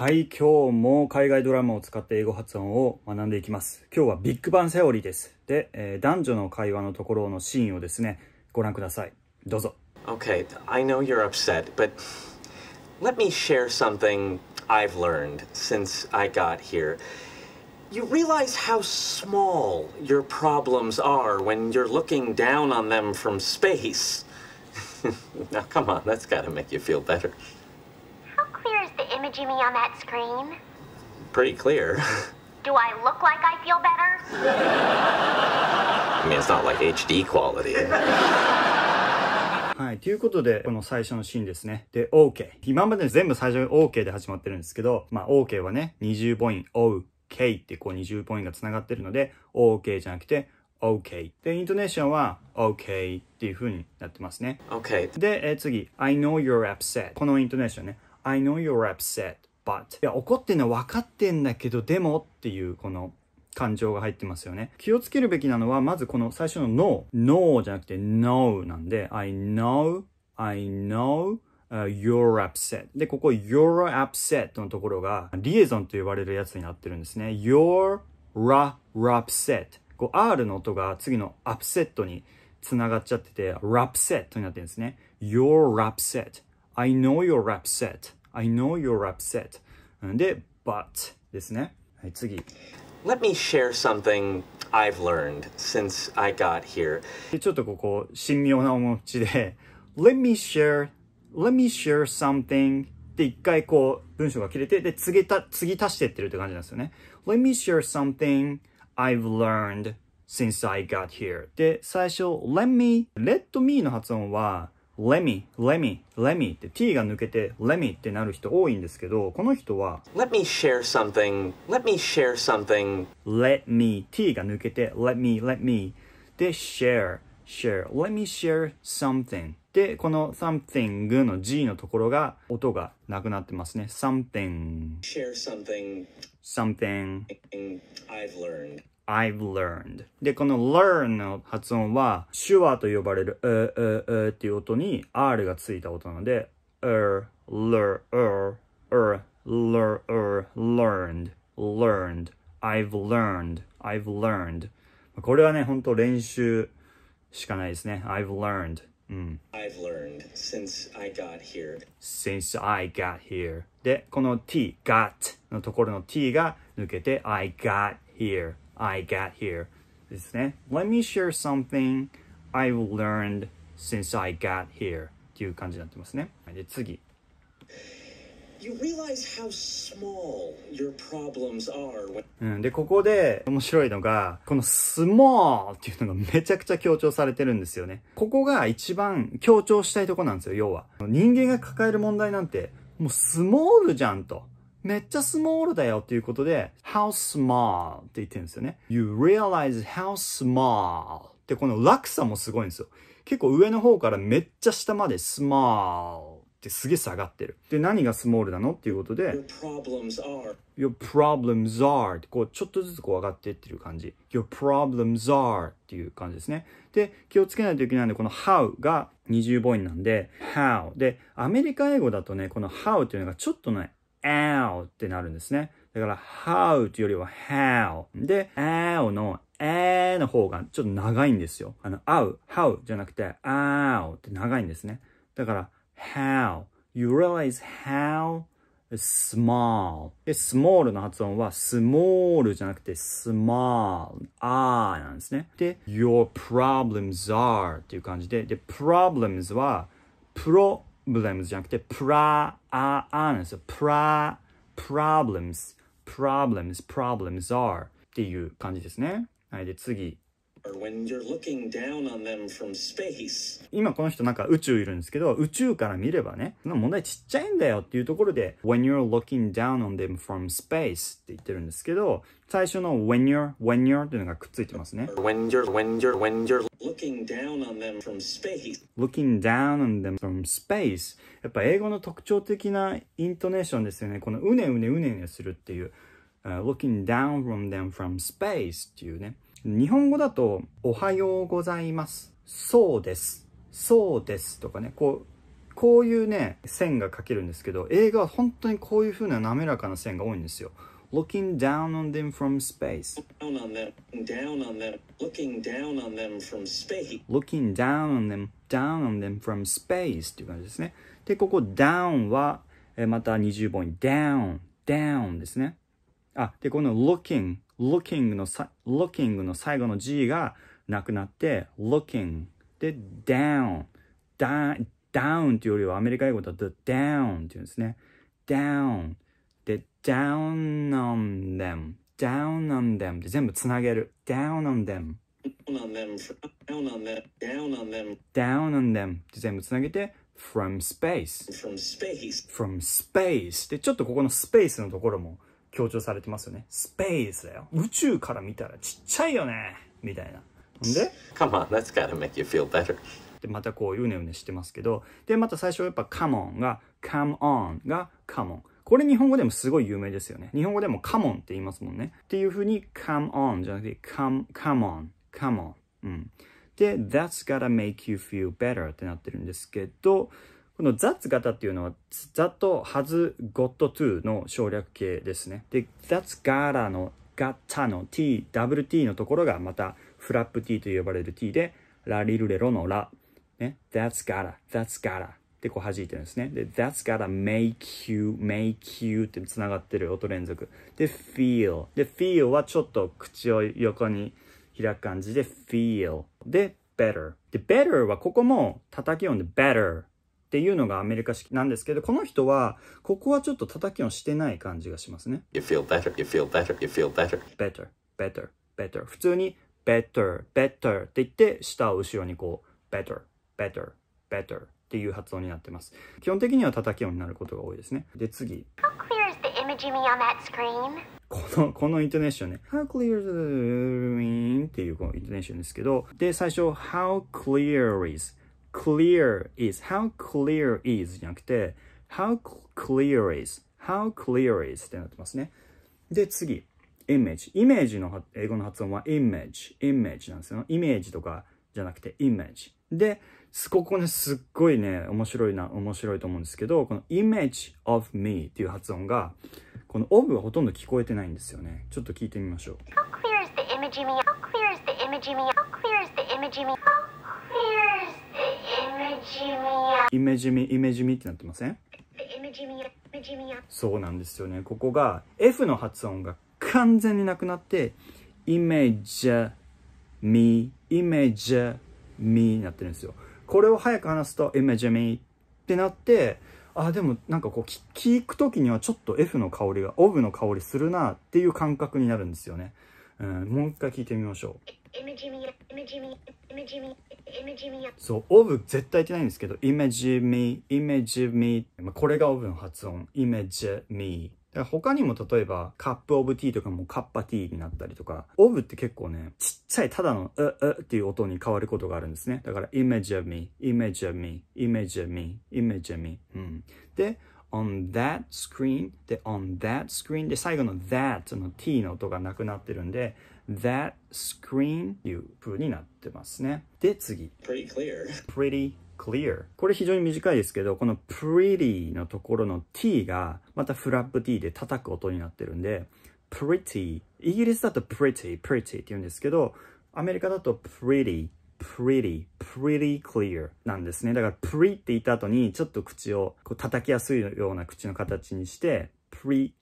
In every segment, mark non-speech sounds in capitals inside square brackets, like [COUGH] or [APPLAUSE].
はい今日も海外ドラマを使って英語発音を学んでいきます今日はビッグバンセオリーですで、えー、男女の会話のところのシーンをですねご覧くださいどうぞ Okay, I know you're upset, but let me share something I've learned since I got here. You realize how small your problems are when you're looking down on them from space. now, come on, that's got t a make you feel better. Jimmy [LAUGHS] o [LAUGHS] はい。ということで、この最初のシーンですね。で、OK。今まで全部最初に OK で始まってるんですけど、まあ、OK はね、20ポイント、OK ってこう20ポイントが繋がってるので、OK じゃなくて、OK。で、イントネーションは、OK っていうふうになってますね。OK。で、え次、I know you're upset。このイントネーションね。I know you're upset, but いや怒ってんの分かってんだけどでもっていうこの感情が入ってますよね。気をつけるべきなのはまずこの最初の no no じゃなくて no なんで I know I know Uh, you're upset でここ you're upset のところがリエゾンと呼ばれるやつになってるんですね you're ra upset こう R の音が次の upset につながっちゃってて upset になってるんですね you're upset I know you're upset. I know you're upset. で、but ですね。はい、次。Let me share something I've learned since I got here. ちょっとここ、神妙なお持ちで、Let me share, let me share something って一回こう、文章が切れて、で、次た、次足してってるって感じなんですよね。Let me share something I've learned since I got here. で、最初、let me, let me の発音は、レミ、レミ、レミって t が抜けてレミってなる人多いんですけど、この人は Let me share something, let me share something Let me, t が抜けて Let me, let me で share, share, let me share something で、この something の g のところが音がなくなってますね something share something something I've learned I've learned で、この learn の発音は手話と呼ばれるう、う、うっていう音に R がついた音なので er, ler, e er, ler, er, learned, learned, I've learned, I've learned これはね、本当練習しかないですね。I've learned うん、I've learned since I got here. Since I got here. で、この t, got のところの t が抜けて I got here I got here ですね。Let me share something I've learned since I got here っていう感じになってますね。で、次。You realize how small your problems are. うん、で、ここで面白いのが、この small っていうのがめちゃくちゃ強調されてるんですよね。ここが一番強調したいとこなんですよ、要は。人間が抱える問題なんて、もうスモールじゃんと。めっちゃスモールだよっていうことで、how small って言ってるんですよね。You realize how small ってこの落差もすごいんですよ。結構上の方からめっちゃ下まで small ってすげえ下がってる。で、何がスモールなのっていうことで、your problems are, your problems are ってこうちょっとずつこう上がってってる感じ。your problems are っていう感じですね。で、気をつけないといけないので、この how が二重母音なんで、how で、アメリカ英語だとね、この how っていうのがちょっとね、ow ってなるんですね。だから how というよりは how。で、ow のえーの方がちょっと長いんですよ。あの、あう、how じゃなくて、あうって長いんですね。だから、how。You realize how is small. で、small の発音は small じゃなくて small, あーなんですね。で、your problems are っていう感じで、で、problems はプロブレムズじゃなくて、プラ、あ、あなんですよ。プラ、プラブレム e プラブレム b プラブレム r o are っていう感じですね。はい。で、次。今この人なんか宇宙いるんですけど、宇宙から見ればね、その問題ちっちゃいんだよっていうところで、when you're looking down on them from space って言ってるんですけど、最初の when you're, when you're っていうのがくっついてますね。when you're, when you're, when you're looking down on them from space looking down on them from space やっぱ英語の特徴的なイントネーションですよね。このうねうねうねうねするっていう。looking down from them from space っていうね。日本語だと、おはようございます。そうです。そうですとかね。こう、こういうね、線が書けるんですけど、映画は本当にこういう風な滑らかな線が多いんですよ。looking down on them from space. looking down on them from space. Looking down on them, from space っていう感じですね。で、ここ down は、また20本に down, down ですね。あ、で、この looking、looking のさ、looking の最後の G がなくなって、looking。で、down。down, down っていうよりはアメリカ英語だと down っていうんですね。down。で、down on them。down on them って全部つなげる。down on them。down on them, down on them, down on them, って全部つなげて from space, from space, from space でちょっとここの space のところも強調されてますよね。スペースだよ。宇宙から見たらちっちゃいよね。みたいな。んで Come on, that's gotta make you feel better. で、またこう、うねうねしてますけど、で、また最初やっぱ come on が come on が come on。これ日本語でもすごい有名ですよね。日本語でも come on って言いますもんね。っていう風に come on じゃなくて come, come on, come on。うん。で、that's gotta make you feel better ってなってるんですけど、この雑型っていうのは、ざっと、はず、ごっと、to の省略形ですね。で、雑柄の、ガッタの t、wt のところがまた、フラップ t と呼ばれる t で、ラリルレロのラ。ね。that's g o t h a t s g o ってこう弾いてるんですね。で、that's gotta make you, make you って繋がってる音連続。で、feel。で、feel はちょっと口を横に開く感じで、feel。で、better。で、better はここも叩き音で、better。っていうのがアメリカ式なんですけど、この人は、ここはちょっと叩きをしてない感じがしますね。You feel better, you feel better, you feel better. Better, better, better. 普通に better, better って言って、下を後ろにこう、better, better, better っていう発音になってます。基本的には叩き音になることが多いですね。で、次。この、このイントネーションね。How clear is the mean? っていうこのイントネーションですけど、で、最初、How clear is? clear is how clear is じゃなくて how clear is how clear is ってなってますねで次 image イメージの英語の発音は image image なんですよイメージとかじゃなくて image でここねすっごいね面白いな面白いと思うんですけどこの image of me っていう発音がこの of はほとんど聞こえてないんですよねちょっと聞いてみましょう How clear is the image me? How clear is the image me? How clear is the image me? イメジミイメジミってなってませんそうなんですよねここが F の発音が完全になくなってイメージャミイメージャミになってるんですよこれを早く話すとイメジャミってなってあでもなんかこう聞く時にはちょっと F の香りがオブの香りするなっていう感覚になるんですよね、うん、もう一回聞いてみましょうそう、オブ絶対言ってないんですけど、イメージミー、イメージミー、まあ、これがオブの発音、イメージミー。他にも例えば、カップオブティーとかもカッパティーになったりとか、オブって結構ね、ちっちゃいただの、う、うっていう音に変わることがあるんですね。だから、イメージミー、イメージミー、イメージミー、イメージミー。うん。で、on that screen で on that screen で最後の that の t の音がなくなってるんで that screen いう風になってますね。で、次。pretty clear. pretty clear これ非常に短いですけどこの pretty のところの t がまたフラップ t で叩く音になってるんで pretty イギリスだと pretty pretty って言うんですけどアメリカだと pretty pretty pretty clear なんですねだから pre って言った後にちょっと口をこう叩きやすいような口の形にして pretty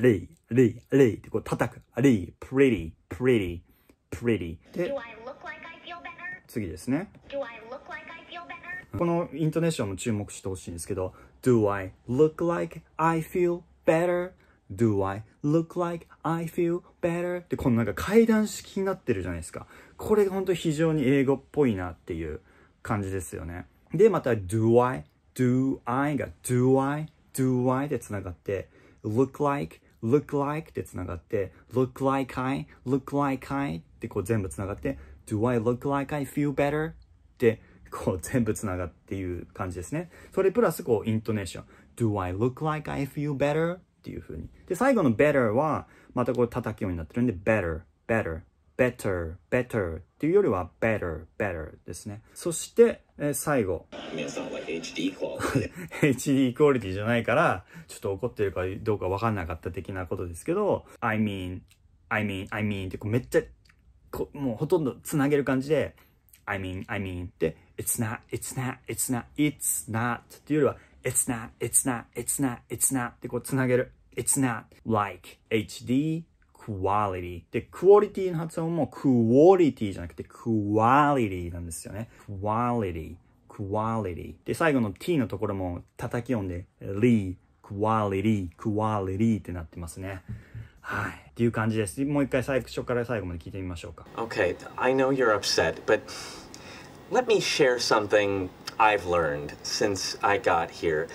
レイ、レイ、レイってこう叩く。レイ、プ r e t t リ、pretty, で、次ですね。このイントネーションも注目してほしいんですけど、Do I look like I feel better?Do I look like I feel better? ってこのなんか階段式になってるじゃないですか。これが本当非常に英語っぽいなっていう感じですよね。で、また Do I, Do I が Do I, Do I で繋がって、Look like look like ってつながって、look like I, look like I ってこう全部つながって、do I look like I feel better? ってこう全部つながっていう感じですね。それプラスこうイントネーション。do I look like I feel better? っていう風に。で、最後の better はまたこう叩き音になってるんで、better, better, better, better っていうよりは better, better ですね。そして、えー、最後。皆さん HD クオリティ。じゃないから、ちょっと怒ってるかどうか分かんなかった的なことですけど、I mean, I mean, I mean ってめっちゃ、もうほとんどつなげる感じで、I mean, I mean って、It's not, it's not, it's not, it's not っていうよりは、It's not, it's not, it's not, it's not ってこうつなげる。It's not like HD quality で、クオリティの発音もクオリティじゃなくてクオリティなんですよね。クオリティ。quality。で、最後の t のところも叩き音で、lee, quality, quality ってなってますね。はい。っていう感じです。もう一回最初から最後まで聞いてみましょうか。Okay, I know you're upset, but let me share something I've learned since I got here.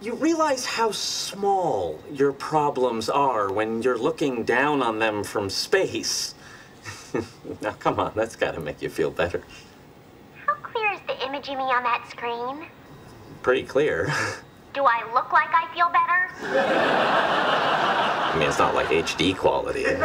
You realize how small your problems are when you're looking down on them from space. [LAUGHS] now, come on, that's got to make you feel better. to Jimmy on that screen? Pretty clear. [LAUGHS] Do I look like I feel better? I mean, it's not like HD quality. [LAUGHS]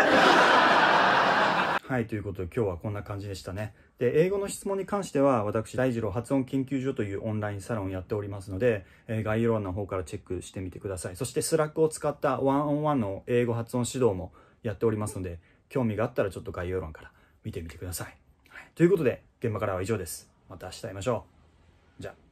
はい、ということで今日はこんな感じでしたね。で、英語の質問に関しては、私、大二郎発音研究所というオンラインサロンをやっておりますので、えー、概要欄の方からチェックしてみてください。そして、スラックを使ったワンオンワンの英語発音指導もやっておりますので、興味があったらちょっと概要欄から見てみてください。はい、ということで、現場からは以上です。また明日会いましょう。じゃあ。